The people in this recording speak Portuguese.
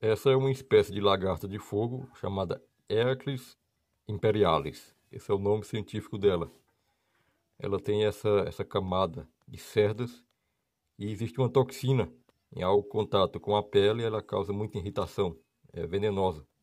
Essa é uma espécie de lagarta de fogo chamada Heracles imperialis. Esse é o nome científico dela. Ela tem essa, essa camada de cerdas e existe uma toxina em ao contato com a pele, ela causa muita irritação, é venenosa.